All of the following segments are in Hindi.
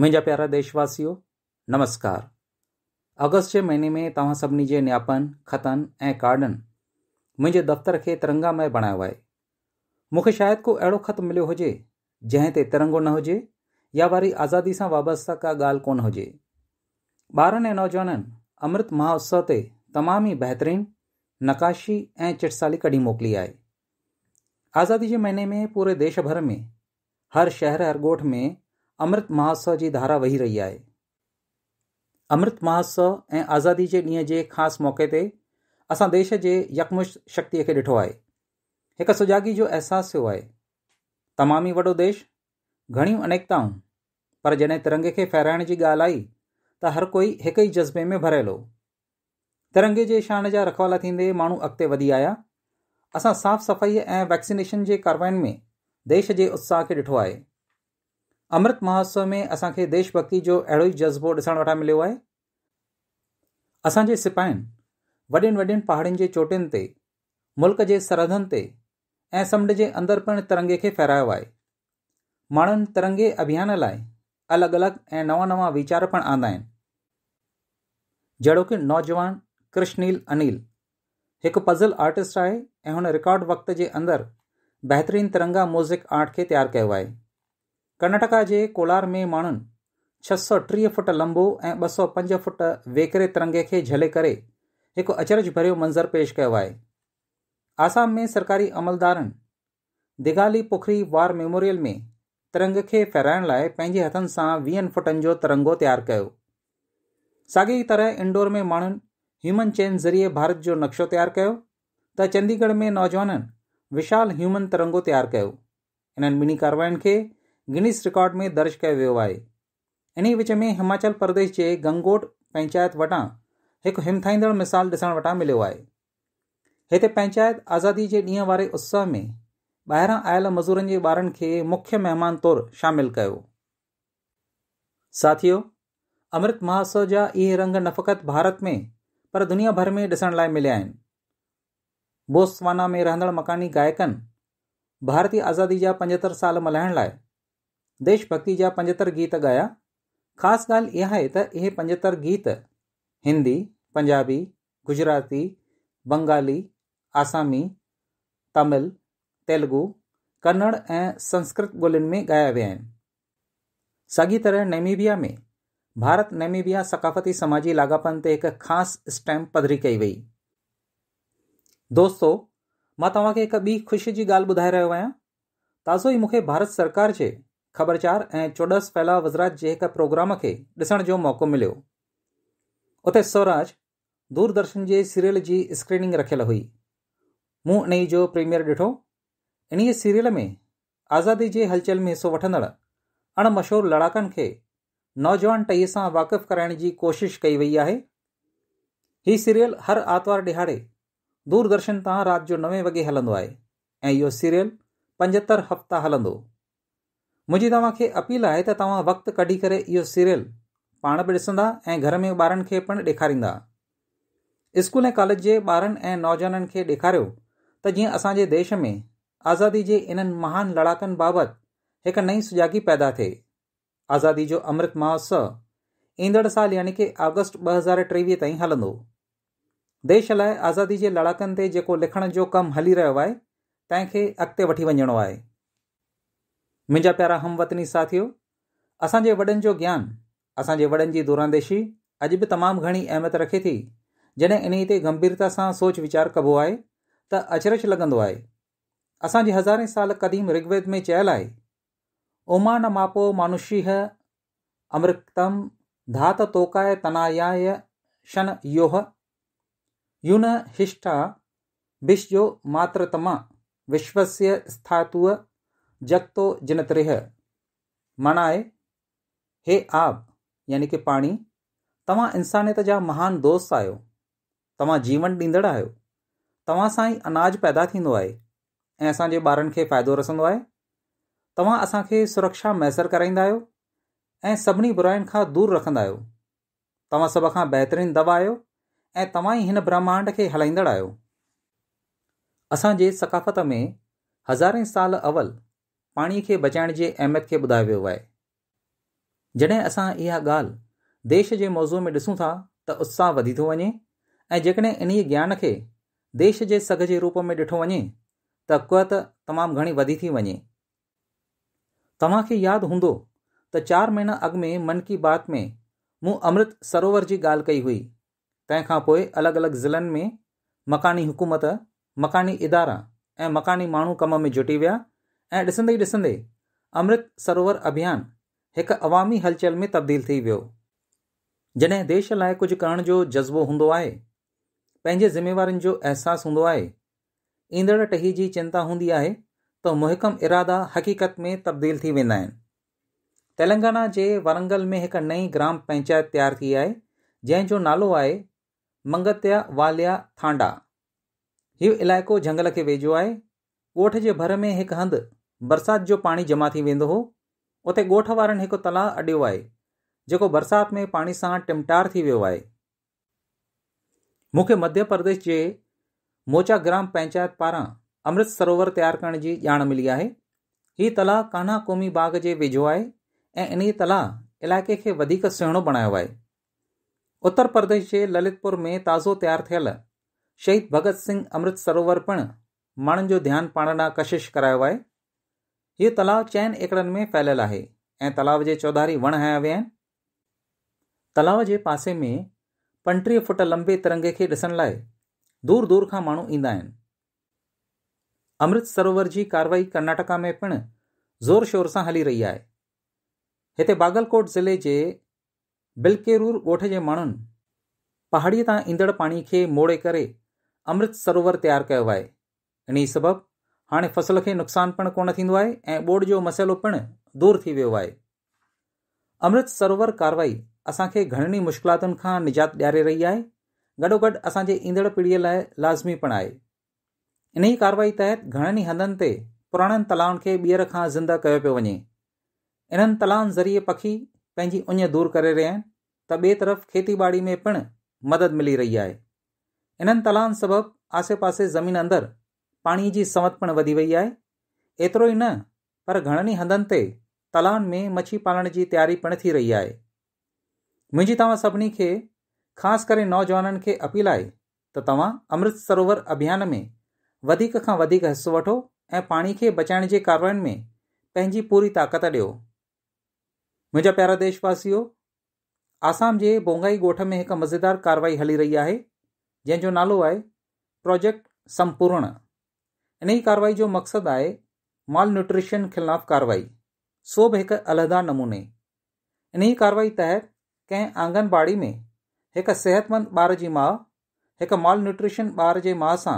मुझा प्यारा देशवासियों नमस्कार अगस्त के महीने में तव्हां सभी जे न्यापन खतन ए कार्डन मुझे दफ़्तर के तिरंगामय बनाया है मुख्य शायद को अड़ो खत मिलो हो जंहिं तिरंगो न हो या वारी आज़ादी से वाबस्ता का गाल कोन हो ॿारनि ऐं नौजवाननि अमृत महोत्सव से तमाम ही बेहतरीन नक़ाशी ए चिटसाली कढी मोकली आए आज़ादी के महीने में पूरे देश भर में हर शहर हर गोठ में अमृत महोत्सव जी धारा वही रही आहे अमृत महोत्सव ऐं आज़ादी जे ॾींहं जे ख़ासि मौक़े ते असां देश जे यकमुश शक्तिअ खे ॾिठो आहे हिकु सुजाॻी जो अहसासु थियो आहे तमामु ई वॾो देश घणियूं अनेकताऊं पर जॾहिं तिरंगे खे फहिराइण जी ॻाल्हि आई त हर कोई हिकु ई जज़्बे में भरियलु हो तिरंगे जे शान जा रखवाला थींदे माण्हू अॻिते वधी आया असां साफ़ सफ़ाई ऐं वैक्सीनेशन जे कारवायुनि में देश जे उत्साह खे ॾिठो आहे अमृत महोत्सव में असांखे देशभक्ति जो अहिड़ो ई जज़्बो ॾिसण वटां मिलियो आहे असांजे सिपाहियुनि वॾियुनि वॾियुनि पहाड़ियुनि जे चोटियुनि ते मुल्क के सरहदन ते ऐं समुंड के अंदरि पिण तिरंगे के फहिरायो है मान तिरंगे अभियान लाइ अलग अलग ए नवां नवा विचार पिण आंदा जड़ो कि नौजवान कृष्णनील अनिल एक पज़ल आर्टिस्ट है ऐं रिकॉर्ड वक़्त के अंदर बेहतरीन तिरंगा म्यूज़िक आर्ट के तैयार किया आहे कर्नाटका जे कोलार में माण्हुनि छह सौ टीह फुट लंबो ऐं ॿ सौ पंज फुट वेकरे तिरंगे खे झले करे हिकु अचरज भरियो मंज़रु पेश कयो आहे आसाम में सरकारी अमलदारनि दिगाली पोखरी वार मेमोरियल में तिरंग खे फेराइण लाइ पंहिंजे हथनि सां वीहनि फुटनि जो तरंगो तयारु कयो साॻी तरह इंडोर में माण्हुनि ह्यूमन चेन ज़रिए भारत जो नक्शो तयारु कयो त चंडीगढ़ में नौजवाननि विशाल ह्यूमन तरंगो तयारु कयो हिननि ॿिन्ही कारवायुनि खे गिनीस रिकॉड में दर्जु कयो वियो आहे इन्हीअ विच में हिमाचल प्रदेश जे गंगोट पंचायत वटां हिकु हिमथाईंदड़ मिसाल ॾिसण वटां मिलियो आहे हिते पंचायत आज़ादी जे ॾींहं वारे उत्सव में ॿाहिरां आयल मज़ूरनि जे ॿारनि खे मुख्य महिमान तौरु शामिलु कयो साथियो अमृत महोत्सव जा इहे रंग नफ़क़ति भारत में पर दुनिया भर में ॾिसण लाइ मिलिया आहिनि बोस्वाना में रहंदड़ु मकानी गायकनि भारतीय आज़ादी जा पंजहतरि साल मल्हाइण लाइ देशभक्ति जा पंजहत्तर गीत गाया खास गाल इहा आहे त गीत हिंदी पंजाबी गुजराती बंगाली आसामी तमिल तेलुगु कन्नड़ ए संस्कृत बोलिन में गाया विया आहिनि तरह नेमीबिया में भारत नेमीबिया सकाफ़ती समाजी लागापन ते एक खास स्टैम्प पदरी कई वई दोस्तों मैं तव्हांखे बी ख़ुशी की गाल बुधा रो आया ताज़ो ही मूंखे भारत सरकार के ख़बरचार ऐं चोॾहं फैला वज़रात जे हिकु प्रोग्राम खे ॾिसण जो मौक़ो मिलियो उते स्वराज दूरदर्शन जे सीरियल जी स्क्रीनिंग रखियल हुई मूं इन्हीअ जो प्रीमियर ॾिठो इन्हीअ सीरियल में आज़ादी जे हलचल में हिसो वठंदड़ अणमशहूर लड़ाकनि खे नौजवान टही सां वाक़िफ़ु कराइण जी कोशिश कई वई आहे हीउ सीरियल हर आर्तवार ॾिहाड़े दूरदर्शन तां राति जो नवे वॻे हलंदो आहे ऐं इहो सीरियल पंजहतरि हफ़्ता हलंदो मुंहिंजी तव्हां खे अपील आहे त तव्हां वक़्तु कढी करे इहो सीरियल पाण बि ॾिसंदा ऐं घर में ॿारनि खे पिणु ॾेखारींदा स्कूल ऐं कॉलेज जे ॿारनि ऐं नौजवाननि खे ॾेखारियो त जीअं असांजे देश में आज़ादी जे इन्हनि महान लड़ाकनि बाबति हिकु नई सुजाॻी पैदा थिए आज़ादी जो अमृत महोत्सव ईंदड़ साल यानी की आगस्ट ॿ हज़ार टेवीह ताईं हलंदो देश लाइ आज़ादी जे लड़ाकनि ते जेको लिखण जो कमु हली रहियो आहे तंहिं खे अॻिते वठी वञणो आहे मुंहिंजा प्यारा हमवतनी साथियो असांजे वॾनि जो ज्ञान असांजे वॾनि जी दूरांदेशी अज भी तमाम घनी अहमियत रखे थी जडे इन गंभीरता से सोच विचार कबो आए त अचरज लॻंदो आहे असांजे हज़ारे साल क़दीम ऋग्वेद में चयल आहे ओमान मापो मानुषीह अमृतम धात तोकाय तनायाय शन योह यून हिष्ठा विश्व मातृतमा विश्वस्य स्थातुअ जगतो जिनत रेह मनाए हे आब यानी कि पानी तव्हां इंसानियत जा महान दोस्त आहियो तव्हां जीवन ॾींदड़ आहियो तव्हां सां ई अनाज पैदा थी आहे ऐं असांजे ॿारनि खे फ़ाइदो रसंदो आहे तव्हां सुरक्षा मैसर कराईंदा आहियो ऐं सभिनी बुराइनि खां दूरि रखंदा आहियो तव्हां सभ खां बहितरीनु दवा आहियो ऐं तव्हां ई ब्रह्मांड के हलाईंदड़ आसाजे सकाफ़त में हज़ारे साल अवल पाणीअ खे बचाइण जी अहमियत खे ॿुधायो वियो आहे जॾहिं असां इहा ॻाल्हि देश जे मौजू में ॾिसूं था त उत्साह वधी थो वञे ऐं जेकॾहिं इन्हीअ ज्ञान खे देश जे सघ जे रूप में ॾिठो वञे त कुवत तमामु घणी वधी थी वञे तव्हांखे यादि हूंदो त चारि महीना अॻु में मन की बात में मूं अमृत सरोवर जी ॻाल्हि कई हुई तंहिंखां पोइ अलॻि अलॻि ज़िलनि में मकानी हुकूमत मकानी इदारा ऐं मकानी माण्हू कम में जुटी विया ऐं ॾिसंदे ई ॾिसंदे अमृत सरोवर अभियान हिकु अवामी हलचल में तब्दील थी वियो जॾहिं देश लाइ कुझु करण जो जज़्बो हूंदो आहे पंहिंजे ज़िमेवारनि जो अहसासु हूंदो आहे ईंदड़ टही जी चिंता हूंदी आहे त मुहिकम इरादा हक़ीक़त में तब्दील थी वेंदा आहिनि तेलंगाना जे वरंगल में हिकु नई ग्राम पंचायत तयारु थी आहे जंहिंजो नालो आहे मंगत्या वालिया थांडा हीउ इलाइक़ो झंगल खे वेझो आहे ॻोठ जे भर में हिकु हंधि बरसाति जो पाणी जमा थी वेंदो हो उते ॻोठ वारनि हिकु तलाउ अॾियो आहे जेको बरसाति में पाणी सां टिमटार थी वियो आहे मूंखे मध्य प्रदेश जे मोचा ग्राम पंचायत पारां अमृत सरोवर तयारु करण जी ॼाण मिली आहे हीउ तलाउ कान्हा क़ौमी बाग जे वेझो आहे ऐं इन तलाउ इलाइक़े खे वधीक सुहिणो बणायो आहे उत्तर प्रदेश जे ललितपुर में ताज़ो तयारु थियल शहीद भगत सिंह अमृत सरोवर पिणु माण्हुनि जो ध्यान पाण ॾांहुं कशिश करायो आहे हीअ तलाउ चइनि एकड़नि में फैलियलु आहे ऐं तलाउ जे चौधारी वण हया विया आहिनि तलाउ जे पासे में पंटीह फुट लंबे तिरंगे खे ॾिसण लाइ दूर दूर खां माण्हू ईंदा आहिनि अमृत सरोवर जी कारवाई कर्नाटका में पिणु ज़ोर शोर सां हली रही आहे हिते बागलकोट ज़िले जे बिल्केरूर ॻोठ जे माण्हुनि पहाड़ीअ तां ईंदड़ पाणी खे मोड़े करे अमृत सरोवर तयारु कयो आहे घणी सबब हाँ फ़सल के नुकसान पिण को थींदो आहे जो मसइलो पिण दूर थी वियो है अमृत सरोवर कारवाई असांखे घणनि मुश्किलातुनि खां निजात डारे रही है गॾोगॾु असांजे ईंदड़ पीढ़ी ला लाज़मी पिण आहे इन ही कार्रवाई तहत घणन ही हंधनि ते पुराणनि तलाउनि खे ॿीहर खां ज़िंदा किया पियो वे इन तलाव ज़रिए पखी पैं उ दूर कर रहा है त ॿिए तरफ़ खेती बाड़ी में पिण मदद मिली रही है इन तलाउनि सबबि आसे पासे ज़मीन अंदर पाणीअ जी समत पिण वधी वई आहे एतिरो ई न पर घणनि ई हंधनि ते तलाउनि में मछी पालण जी तयारी पिण थी रही आहे मुंहिंजी तव्हां सभिनी खे ख़ासि करे नौजवाननि खे अपील आहे त तव्हां अमृत सरोवर अभियान में वधीक खां वधीक हिसो वठो ऐं पाणी खे बचाइण जे कार्रवाइनि में पंहिंजी पूरी ताक़त ॾियो मुंहिंजा प्यारा देशवासियो आसाम जे बोंगाई ॻोठ में हिकु मज़ेदार कार्रवाई हली रही आहे जंहिंजो नालो आहे प्रोजेक्ट संपूर्ण इन्हीं कार्रवाई जो मकसद आए माल न्यूट्रिशन खिलाफ कार्रवाई सो एक अलहदा नमूने इन्ही कार्रवाई तहत कें आंगनबाड़ी में एक सेहतमंद ॿार जी माउ हिकु माल न्यूट्रिशन ॿार जे माउ सां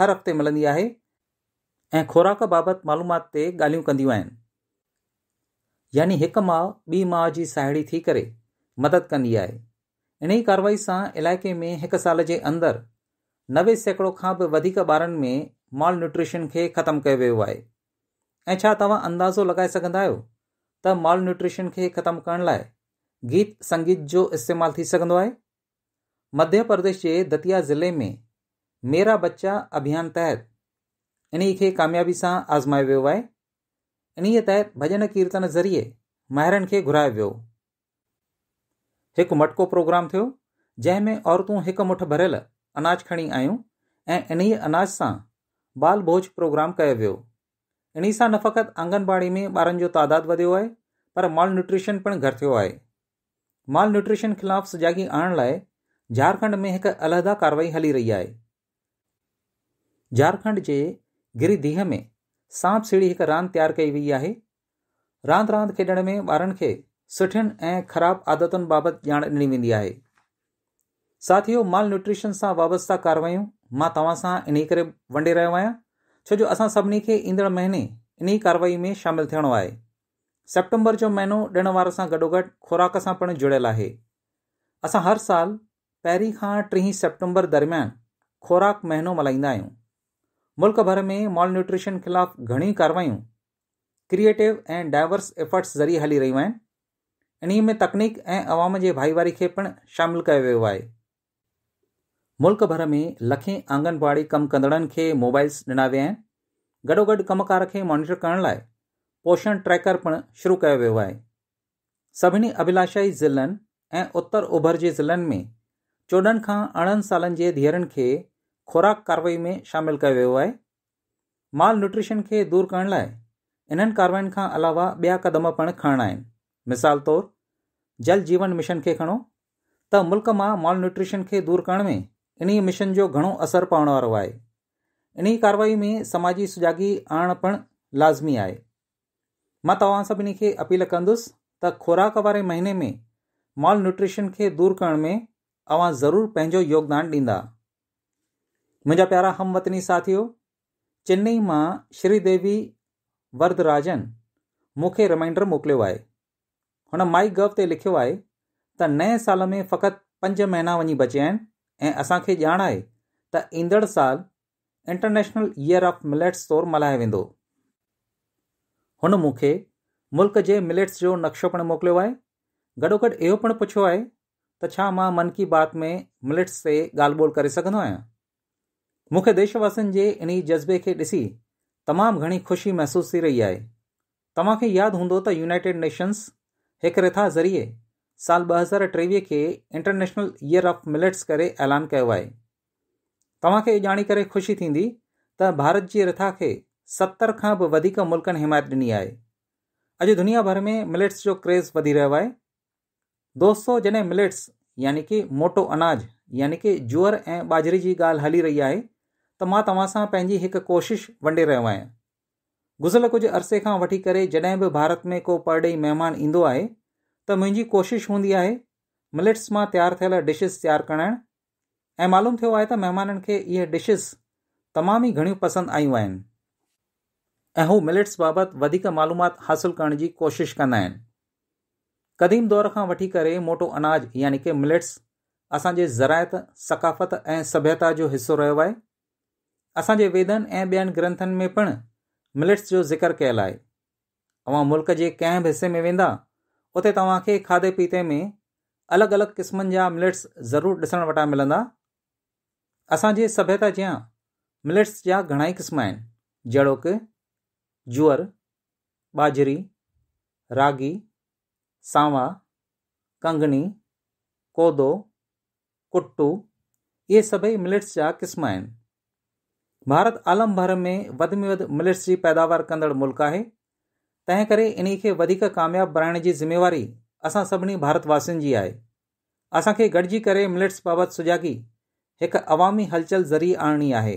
हर हफ़्ते मिली है ए ख़ुराक बाबति मालूमात ते ॻाल्हियूं यानी एक माँ बी माँ की साहेड़ी थी करे मदद कंदी आहे इन्ही कार्रवाई सां इलाइक़े में एक साल के अंदर नवे सैकड़ों का भी बार में माल न्यूट्रिशन खे ख़तमु कयो वियो आहे ऐं छा तव्हां अंदाज़ो लॻाए सघंदा आहियो त माल न्यूट्रिशन खे ख़तमु करण लाइ गीत संगीत जो इस्तेमालु थी सघंदो आहे मध्य प्रदेश जे दतिया ज़िले में मेरा बच्चा अभियान तहत इन खे कामयाबी सां आज़मायो वियो आहे इन्हीअ तहत भॼन कीर्तन ज़रिए माहिरनि खे घुरायो वियो हिकु मटको प्रोग्राम थियो जंहिं में औरतूं हिकु मुठ भरियल अनाज खणी आयूं ऐं इन्हीअ अनाज सां बाल भोज प्रोग्राम कयो वियो इन्ही सां न फ़क़ति आंगनबाड़ी में ॿारनि जो तादादु वधियो आहे पर माल न्यूट्रिशन पिणु घरु थियो आहे माल न्यूट्रिशन ख़िलाफ़ु सुजाॻी आणण लाइ झारखंड में हिकु अलहदा कार्रवाई हली रही आहे झारखंड जे गिरिदीह में सांप सीढ़ी हिकु रांदि तयारु कई वई आहे रांदि रांदि खेॾण में ॿारनि खे सुठियुनि ऐं ख़राब आदतुनि बाबति ॼाण ॾिनी वेंदी आहे साथियो माल न्यूट्रिशन सां वाबस्ता कार्रवायूं मां तव्हां सां इन करे वंडे रहियो आहियां छो जो असां सभिनी खे ईंदड़ महीने इन्हीअ कार्रवाई में शामिलु थियणो आहे सेप्टेंबर जो महीनो ॾिण वार सां गॾोगॾु खुराक सां पिणु जुड़ियलु आहे असां हर साल पहिरीं खां टीं सेप्टेंबर दरमियान खुराक महीनो मल्हाईंदा आहियूं मुल्क़ भर में मॉल न्यूट्रिशन ख़िलाफ़ु घणी कार्रवायूं क्रिएटिव ऐं डाइवर्स एफट्स ज़रिए हली रहियूं आहिनि इन्हीअ में तकनीक ऐं आवाम जे भाईवारी खे पिणु शामिलु कयो वियो आहे मुल्क भर में लखें आंगनबाड़ी कम कमकंदड़नि के मोबाइल्स ॾिना विया आहिनि गॾोगॾु कमकार खे मॉनिटर करण लाइ पोषण ट्रैकर पिणु शुरू कयो वियो आहे सभिनी अभिलाषाई ज़िलनि ऐं उत्तर ओभर जे ज़िलनि में चोॾहनि खां अरिड़हनि सालनि जे धीअरुनि खे ख़ुराक कार्रवाई में शामिलु कयो वियो आहे माल न्यूट्रिशन खे दूरि करण लाइ इन्हनि कारवाइनि खां अलावा ॿिया क़दम पिणु खणणा आहिनि मिसाल तौरु जल जीवन मिशन खे खणो त मुल्क मां माल न्यूट्रिशन खे दूरि करण में इन्ही मिशन जो घणो असर पवण वारो आहे इन्ही कार्रवाई में समाजी सुजागी आणणु पिणु लाज़मी आहे मां तव्हां सभिनी खे अपील कंदुसि त ख़ुराक वारे महीने में मॉल न्यूट्रिशन खे दूर करण में अवां ज़रूरु पंहिंजो योगदान ॾींदा मुंहिंजा प्यारा हमवतनी साथियो चेन्नई मां श्रीदेवी वरदराजन मूंखे रिमाइंडर मोकिलियो आहे हुन माई गव ते लिखियो आहे त नए साल में फ़क़ति पंज महीना वञी बचिया आहिनि ऐं असांखे ॼाण आहे त ईंदड़ साल इंटरनेशनल ईयर ऑफ मिलेट्स तौरु मल्हायो वेंदो हुन मूंखे मुल्क़ जे मिलेट्स जो नक्शो पिणु मोकिलियो आहे गॾोगॾु गड़ इहो पिणु पुछियो आहे त छा मां मन की बात में मिलेट्स ते ॻाल्हि ॿोल करे सघंदो आहियां मूंखे देशवासियुनि जे इन जज़्बे खे ॾिसी तमामु घणी खु़शी महसूसु थी रही आहे तव्हांखे यादि हूंदो त यूनाइटेड नेशन्स हिकु रिथा ज़रिए साल ॿ हज़ार टेवीह खे इंटरनेशनल ईयर ऑफ मिलेट्स करे ऐलान कयो आहे तव्हांखे इहो ॼाणी करे ख़ुशी थींदी त भारत जी रथा खे सतरि खां बि वधीक मुल्कनि हिमायत ॾिनी आहे अॼु दुनिया भर में मिलेट्स जो क्रेज़ वधी रहियो आहे दोस्तो जॾहिं मिलेट्स यानी कि मोटो अनाज यानी कि जुअर ऐं बाजरी जी ॻाल्हि हली रही आहे त मां तव्हां सां पंहिंजी हिकु कोशिश वंडे रहियो आहियां गुज़िल कुझु अरसे खां वठी करे जॾहिं बि भारत में को पर महिमान ईंदो आहे त मुंहिंजी कोशिशि हूंदी आहे मिलेट्स मां तयारु थियल डिशिस तयारु कराइण ऐं मालूम थियो आहे त महिमाननि खे इहे डिशिस तमामु ई घणियूं पसंदि आयूं आहिनि ऐं हू मिलेट्स बाबति वधीक मालूमात हासिलु करण जी कोशिशि कंदा आहिनि क़दीम दौर खां वठी करे मोटो अनाज यानी की मिलेट्स असांजे ज़रायत सकाफ़त ऐं सभ्यता जो हिसो रहियो आहे असांजे जे वेदनि ऐं ॿियनि ग्रंथनि में पिणु मिलेट्स जो ज़िक्र कयलु आहे तव्हां मुल्क़ जे कंहिं बि हिसे में वेंदा उते तव्हांखे खाधे पीते में अलॻि अलॻि क़िस्मनि जा मिलेट्स ज़रूरु ॾिसण वटां मिलंदा असांजे सभ्यता जहाँ मिलेट्स जा घणा ई क़िस्म आहिनि जहिड़ो जुअर बाजरी रागी सावा कंगनी कोदो कुट्टू इहे सभई मिलेट्स जा क़िस्म आहिनि भारत आलम भर में वधि में वधि मिलेट्स जी पैदावार कंदड़ मुल्क आहे तंहिं करे इन खे वधीक कामयाबु बणाइण जी ज़िमेवारी असां सभिनी भारतवासनि जी आहे असांखे गॾिजी करे मिलिट्स बाबति सुजाॻी हिकु अवामी हलचल ज़रिए आणणी आहे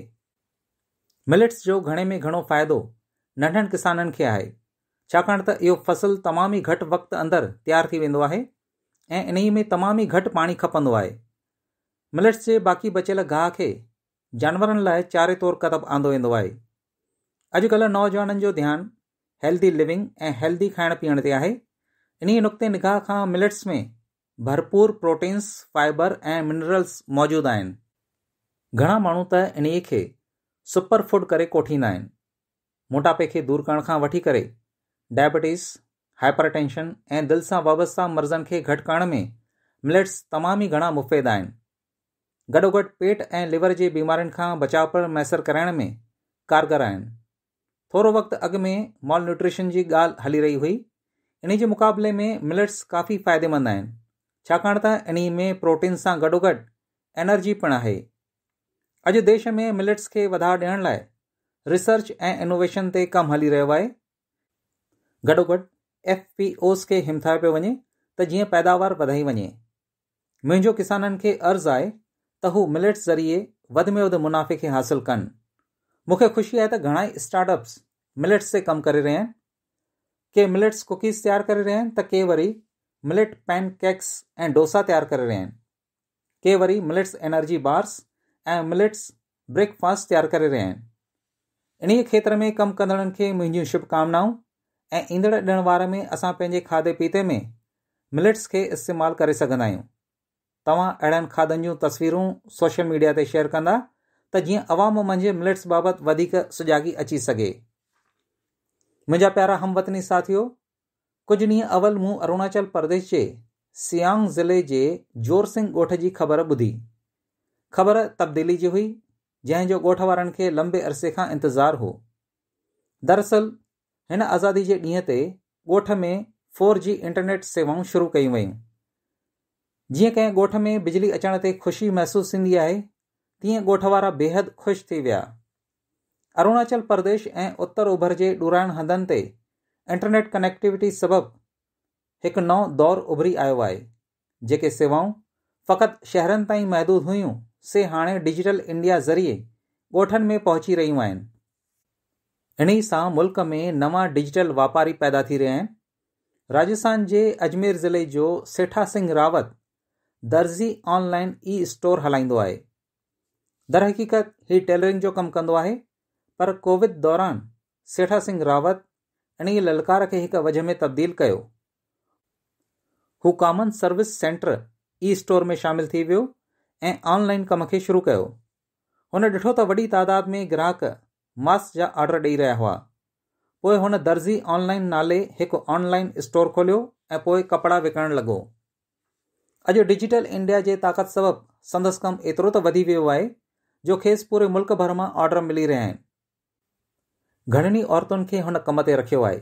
मिलिट्स जो घणे में घणो फ़ाइदो नंढनि किसाननि खे आहे छाकाणि त इहो फ़सुल तमामु ई घटि वक़्तु अंदरि तयारु थी वेंदो आहे ऐं इन ई में तमामु ई घटि पाणी खपंदो आहे मिलिट्स जे बाक़ी बचियल गाह खे जानवरनि लाइ चारे तौरु कदब आंदो वेंदो आहे अॼुकल्ह नौजवाननि जो ध्यानु हेल्दी लिविंग ऐं हेल्दी खाइण पीअण ते आहे इन्हीअ नुक़्ते निगाह खां मिलेट्स में भरपूर प्रोटीन्स फाइबर ऐं मिनरल्स मौजूदु आहिनि घणा माण्हू त इन्हीअ खे सुपर फूड करे कोठींदा आहिनि मोटापे खे दूर करण खां वठी करे डायबिटीज़ हाइपरटेंशन ऐं दिलि सां वाबस्ता मर्ज़नि खे घटि करण में मिलेट्स तमामु ई घणा मुफ़ैद आहिनि गॾोगॾु पेट ऐं लिवर जी बीमारियुनि खां बचाव पर मैसर कराइण में कारगर आहिनि थोरो वक़्तु अॻु में मॉल न्यूट्रिशन जी ॻाल्हि हली रही हुई इन जे मुक़ाबले में मिलेट्स काफ़ी फ़ाइदेमंद आहिनि छाकाणि त इन्ही में प्रोटीन सां गॾोगॾु एनर्जी पिणु आहे अॼु देश में मिलेट्स खे वधाउ ॾियण लाइ रिसर्च ऐं इनोवेशन ते कमु हली रहियो आहे गॾोगॾु एफ पी ओस खे हिमथायो पियो वञे त जीअं पैदावार वधाई वञे मुंहिंजो किसाननि खे अर्ज़ु आहे त हू मिलेट्स ज़रिए वधि में वधि मुनाफ़े खे हासिलु कनि मूंखे ख़ुशी आहे त तो घणाई स्टार्टअप्स मिलेट्स से कमु करे रहिया आहिनि के मिलेट्स कुकीज़ तयारु करे रहिया आहिनि त तो के वरी मिलेट पैन केक्स ऐं डोसा तयारु करे रहिया आहिनि के वरी मिलेट्स एनर्जी बार्स ऐं मिलेट्स ब्रेकफास्ट तयारु करे रहिया आहिनि इन्हीअ खेत्र में कमु कंदड़नि खे मुंहिंजूं शुभकामनाऊं ऐं ईंदड़ ॾिण वार में असां पंहिंजे खाधे पीते में मिलेट्स खे इस्तेमालु करे सघंदा आहियूं तव्हां अहिड़नि खाधनि जूं तस्वीरूं सोशल मीडिया ते शेयर कंदा त जीअं अवाम मुंहिंजे मिलिट्स बाबति वधीक सुजाॻी अची सघे मुंहिंजा प्यारा हमवतनी साथियो कुझु ॾींहु अवल मूं अरुणाचल प्रदेश जे सियांग ज़िले जे सिंह ॻोठ जी ख़बर ॿुधी ख़बर तब्दीली जी हुई जंहिं जो ॻोठ वारनि खे लंबे अरसे खां इंतज़ारु हो दरअसल हिन आज़ादी जे ॾींहं ते ॻोठ में फोर जी इंटरनेट सेवाऊं शुरू कयूं वयूं जीअं कंहिं ॻोठ में बिजली अचण ते खु़शी महसूसु थींदी आहे तीअं ॻोठ वारा बेहद खु़शि थी विया अरुणाचल प्रदेश ऐं उत्तर उभर जे डुराइण हंधनि ते इंटरनेट कनेक्टिविटी सबबि हिकु नओं दौरु उभरी आयो आहे जेके सेवाऊं फ़क़ति शहरनि ताईं महदूद हुयूं से हाणे डिजिटल इंडिया ज़रिए ॻोठनि में पहुची रहियूं आहिनि इन्हीअ सां मुल्क़ में नवां डिजिटल वापारी पैदा थी रहिया आहिनि राजस्थान जे अजमेर ज़िले जो सेठा सिंह रावत दर्ज़ी ऑनलाइन ई स्टोर हलाईंदो आहे दरहक़ीक़त हीउ टेलरिंग जो कमु कंदो आहे पर कोविड दौरान सेठा सिंह रावत इन ललकार खे हिक वजह में तब्दील कयो हू common service centre e store में शामिल थी वियो ऐं ऑनलाइन कम खे शुरू कयो हुन ॾिठो त वॾी तादाद में ग्राहक मास्क जा ऑर्डर ॾेई रहिया हुआ पोइ हुन दर्ज़ी ऑनलाइन नाले हिकु ऑनलाइन स्टोर खोलियो ऐं पोइ कपिड़ा विकणण लॻो अॼु डिजिटल इंडिया जे ताक़त सबबु संदसि कमु एतिरो त वधी वियो आहे जो खेस पूरे मुल्क भर में ऑर्डर मिली रहा है घणनी औरतों के उन कम से रखो है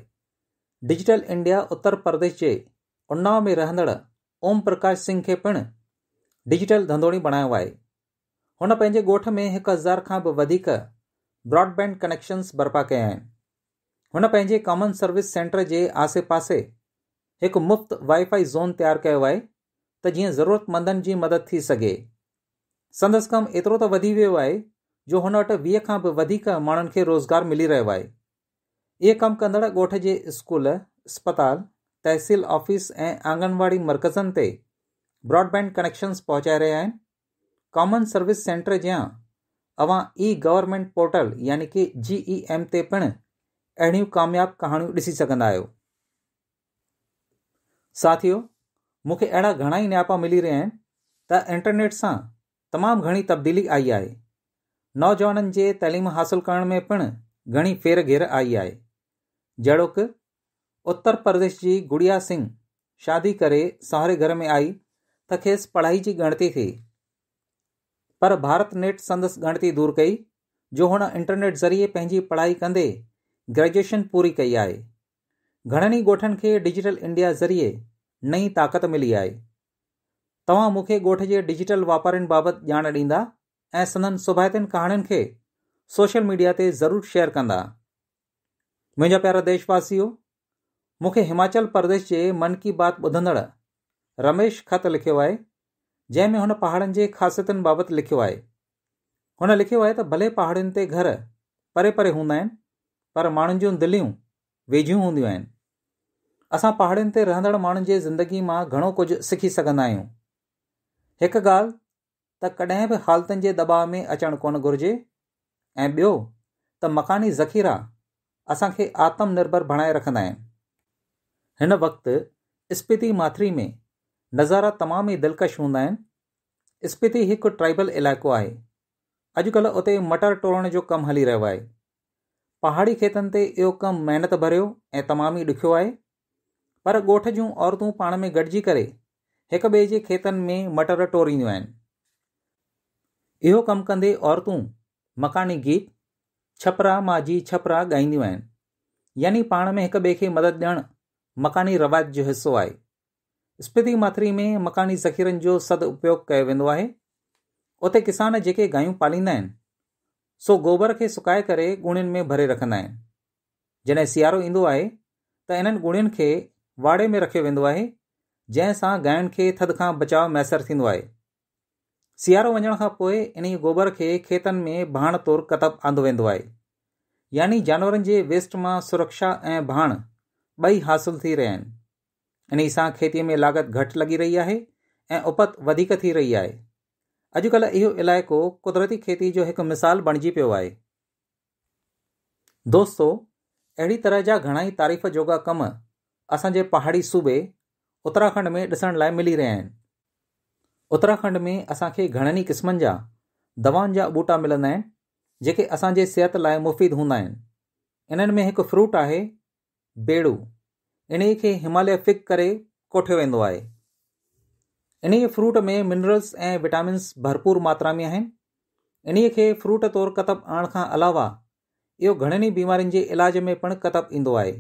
डिजिटल इंडिया उत्तर प्रदेश के उन्नाव में रहंदड़ ओम प्रकाश सिंह के पिण डिजिटल धंधोड़ी बनाया है हुन गोठ में एक हज़ार का भी ब्रॉडबैंड कनेक्शन्स बर्पा कया आहिनि कॉमन सर्विस सेंटर जे आसे पासे एक मुफ़्त वाईफाई ज़ोन तैयार किया है तो जरूरतमंदन की जी मदद थी सके संदसि कमु एतिरो त वधी वियो आहे जो हुन वटि वीह खां बि वधीक माण्हुनि खे रोज़गार मिली रहियो आहे इहे कमु कंदड़ ॻोठ जे स्कूल इस्पताल तहसील ऑफिस ऐं आंगनवाड़ी मर्कज़नि ते ब्रॉडबैंड कनेक्शन्स पहुचाए रहिया आहिनि कॉमन सर्विस सेंटर जा अवां ई गवर्नमेंट पोर्टल यानी कि जी ई एम ते पिणु अहिड़ियूं कामयाब कहाणियूं ॾिसी सघंदा आहियो साथियो मूंखे अहिड़ा घणा ई न्यापा मिली रहिया आहिनि त इंटरनेट सां तमामु घणी तब्दीली आई आहे नौजवाननि जे तइलीम हासिलु करण में पिणु घणी फेर घेर आई आहे जहिड़ो उत्तर प्रदेश जी गुड़िया सिंह शादी करे सहुरे घर में आई त खेसि पढ़ाई जी ॻणती थी पर भारत नेट संदसि ॻणती दूर कई जो हुन इंटरनेट ज़रिए पंहिंजी पढ़ाई कंदे ग्रेजुएशन पूरी कई आहे घणनि ई ॻोठनि खे डिजिटल इंडिया ज़रिए नई ताक़त मिली आहे तव्हां मूंखे ॻोठ जे डिजिटल वापारिनि बाबति ॼाण ॾींदा ऐं सदन सिभाइतनि कहाणियुनि खे सोशल मीडिया ते ज़रूरु शेयर कंदा मुंहिंजा प्यारा देशवासियो मूंखे हिमाचल प्रदेश जे मन की बात ॿुधंदड़ रमेश खत लिखियो आहे जंहिं में हुन पहाड़नि जे ख़ासियतुनि बाबति लिखियो आहे हुन लिखियो आहे त भले पहाड़िनि ते घर परे परे हूंदा आहिनि पर माण्हुनि जूं दिलियूं वेझियूं हूंदियूं आहिनि असां पहाड़िनि ते रहंदड़ माण्हुनि जे ज़िंदगी मां घणो कुझु सिखी सघंदा आहियूं हिकु ॻाल्हि त कॾहिं बि हालतुनि जे दॿाउ में अचणु कोन घुरिजे ऐं ॿियो त मकानी ज़ख़ीरा असांखे खे आत्मनिर्भर बणाए रखंदा आहिनि हिन वक़्तु स्पिति माथिरी में नज़ारा तमामु ई दिलकश हूंदा आहिनि स्पिति हिकु ट्राइबल इलाइक़ो आहे अॼुकल्ह उते मटर टोड़ण जो कमु हली रहियो आहे पहाड़ी खेतनि ते इहो कमु महिनत भरियो ऐं तमामु ई ॾुखियो आहे पर ॻोठ जूं औरतूं पाण में गॾिजी करे हिक ॿिए जे खेतनि में मटर टोरींदियूं आहिनि इहो कमु कंदे औरतूं मकानी गीत छपरा माजी छपरा ॻाईंदियूं आहिनि यानी पाण में हिक ॿिए खे मदद ॾियणु मकानी रवायत जो हिसो आहे स्पिति माथिरी में मकानी ज़ख़ीरनि जो सद उपयोग कयो वेंदो आहे उते किसान जेके गायूं पालींदा आहिनि सो गोबर खे सुकाए करे गुणियुनि में भरे रखंदा आहिनि जॾहिं सियारो ईंदो आहे त इन्हनि गुणियुनि खे वाड़े में रखियो वेंदो आहे जंहिं सां गांइनि खे थधि खां बचाव मयसरु थींदो आहे सियारो वञण खां पोइ इन गोबर खे खेतनि में भाण तौरु कतब आंदो वेंदो आहे यानी जानवरनि जे वेस्ट मां सुरक्षा ऐं भाण ॿई हासिलु थी रहिया आहिनि इन सां खेतीअ में लागत घटि लॻी रही आहे ऐं उपत वधीक थी रही आहे अॼुकल्ह इहो इलाइक़ो कुदरती खेती जो हिकु मिसाल बणिजी पियो आहे दोस्तो अहिड़ी तरह जा घणाई तारीफ़ जोगा कम असांजे पहाड़ी सूबे उत्तराखंड में ॾिसण लाइ मिली रहिया आहिनि उत्तराखंड में असांखे घणनि ई क़िस्मनि जा दवाउनि जा ॿूटा मिलंदा आहिनि जेके असांजे सिहत लाइ मुफ़ीद हूंदा आहिनि इन्हनि में हिकु फ्रूट आहे बेड़ू इन खे हिमालय फिक करे कोठियो वेंदो आहे इन्हीअ फ्रूट में मिनरल्स ऐं विटामिन्स भरपूर मात्रा में आहिनि इन्हीअ खे फ्रूट तौरु कतब आणण खां अलावा इहो घणनि ई बीमारियुनि जे इलाज में पिणु कतब ईंदो आहे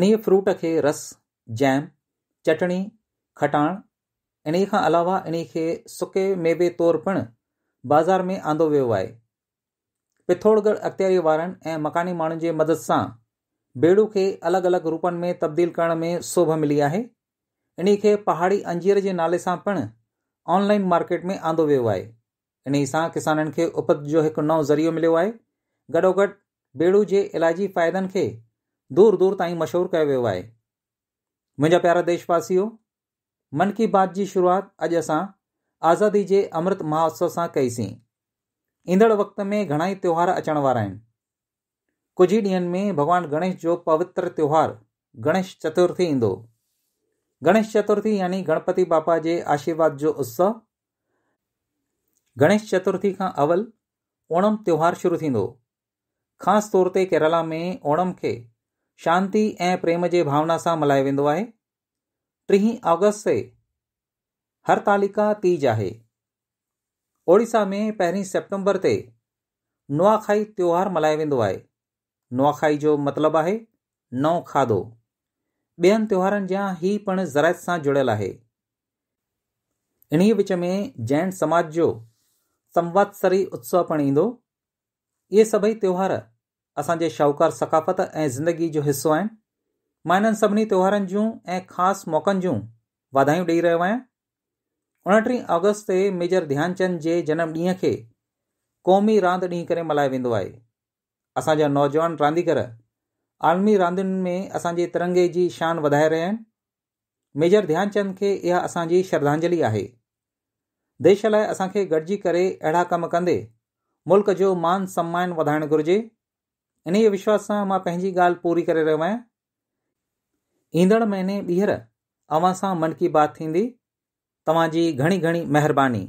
इन फ्रूट खे रस जैम चटिणी खटाण इन खां अलावा इन खे सुके मेवे वे तौरु पिणु बाज़ारि में आंदो वियो आहे पिथौड़गढ़ अख़्तियारी वारनि ऐं मकानी माण्हुनि जे मदद सां बेड़ू खे अलॻि अलॻि रूपनि में तब्दील करण में शोभ मिली आहे इन खे पहाड़ी अंजीर जे नाले सां पिणु ऑनलाइन मार्केट में आंदो वियो आहे इन सां किसाननि खे उप जो हिकु नओं ज़रियो मिलियो आहे गॾोगॾु बेड़ू जे इलाजी फ़ाइदनि खे दूर दूर ताईं मशहूरु कयो वियो आहे मुंहिंजा प्यारा देशवासियों मन की बात जी शुरुआत अॼु असां आज़ादी के अमृत महोत्सव से कईसीं ईंदड़ वक़्त में घणाई त्योहार अचण वारा कुछ ही ई में भगवान गणेश जो पवित्र त्यौहार गणेश चतुर्थी ईंदो गणेश चतुर्थी यानी गणपति बापा जे आशीर्वाद जो उत्सव गणेश चतुर्थी का अवल ओणम त्यौहार शुरू थींदो खास तौर ते केरला में ओणम के शांति ऐं प्रेम जे भावना से मल्हायो वो आहे टीह अगस्त ते हरतालिका तीज है ओडिशा में पहिरीं सेप्टेम्बर से नुआखाई त्योहार मल्हायो वो आहे नुआखाई जो मतलब आहे नओं खाधो ॿियनि त्योहारनि जा ही पिणु ज़राइत सां जुड़ल है इन्हीअ विच में जैन समाज जो संवत्सरी उत्सव पिणु ये सभी सभई त्योहार असांजे शाहूकार सकाफ़त ऐं ज़िंदगी जो हिसो आहिनि मां इन्हनि सभिनी त्योहारनि जूं ऐं ख़ासि मौक़नि जूं वाधायूं ॾेई रहियो आहियां उणटीह अगस्त ते मेजर ध्यानचंद जे जनम ॾींहं खे क़ौमी रांदि ॾींहुं करे मल्हायो वेंदो आहे असांजा नौजवान रांदीगर आलमी रांदियुनि में असांजे तिरंगे जी शान वधाए रहिया आहिनि मेजर ध्यानचंद खे इहा असांजी श्रद्धांजलि आहे देश लाइ असांखे गॾिजी करे अहिड़ा कम कंदे मुल्क जो मान सम्मान वधाइणु घुरिजे इन जे विश्वास से मां पंहिंजी ॻाल्हि पूरी करे रहियो आहियां ईंदड़ महीने बीहर अवसा मन की बात थी तव्हांजी घणी घणी महिरबानी